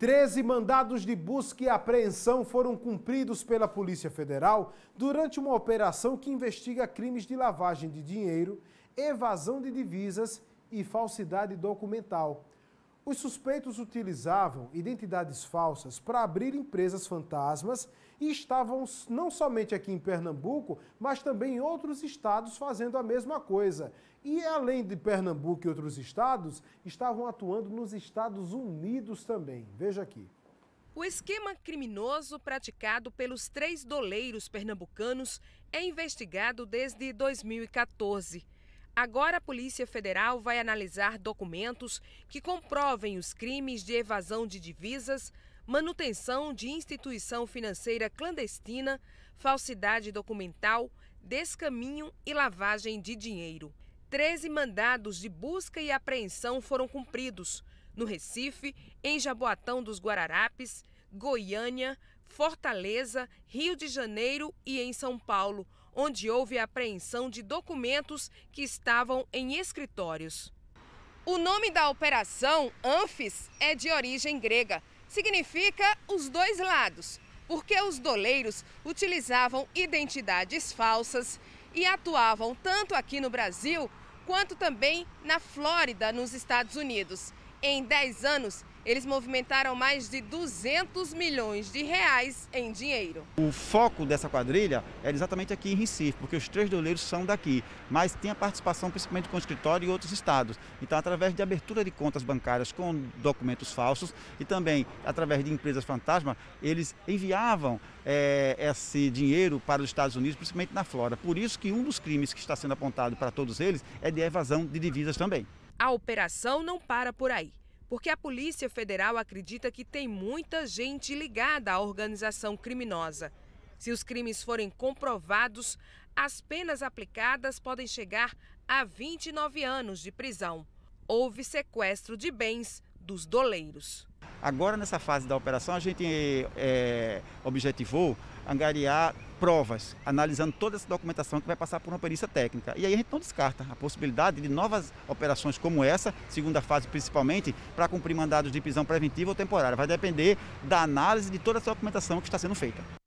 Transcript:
13 mandados de busca e apreensão foram cumpridos pela Polícia Federal durante uma operação que investiga crimes de lavagem de dinheiro, evasão de divisas e falsidade documental. Os suspeitos utilizavam identidades falsas para abrir empresas fantasmas e estavam não somente aqui em Pernambuco, mas também em outros estados fazendo a mesma coisa. E além de Pernambuco e outros estados, estavam atuando nos Estados Unidos também. Veja aqui. O esquema criminoso praticado pelos três doleiros pernambucanos é investigado desde 2014. Agora a Polícia Federal vai analisar documentos que comprovem os crimes de evasão de divisas, manutenção de instituição financeira clandestina, falsidade documental, descaminho e lavagem de dinheiro. Treze mandados de busca e apreensão foram cumpridos no Recife, em Jaboatão dos Guararapes, Goiânia, Fortaleza, Rio de Janeiro e em São Paulo onde houve a apreensão de documentos que estavam em escritórios. O nome da operação, Anfis, é de origem grega. Significa os dois lados, porque os doleiros utilizavam identidades falsas e atuavam tanto aqui no Brasil quanto também na Flórida, nos Estados Unidos. Em 10 anos, eles movimentaram mais de 200 milhões de reais em dinheiro. O foco dessa quadrilha era é exatamente aqui em Recife, porque os três doleiros são daqui, mas tem a participação principalmente com o escritório e outros estados. Então, através de abertura de contas bancárias com documentos falsos e também através de empresas fantasma, eles enviavam é, esse dinheiro para os Estados Unidos, principalmente na Flórida. Por isso que um dos crimes que está sendo apontado para todos eles é de evasão de divisas também. A operação não para por aí, porque a Polícia Federal acredita que tem muita gente ligada à organização criminosa. Se os crimes forem comprovados, as penas aplicadas podem chegar a 29 anos de prisão. Houve sequestro de bens dos doleiros. Agora, nessa fase da operação, a gente é, objetivou angariar provas, analisando toda essa documentação que vai passar por uma perícia técnica. E aí a gente não descarta a possibilidade de novas operações como essa, segunda fase principalmente, para cumprir mandados de prisão preventiva ou temporária. Vai depender da análise de toda essa documentação que está sendo feita.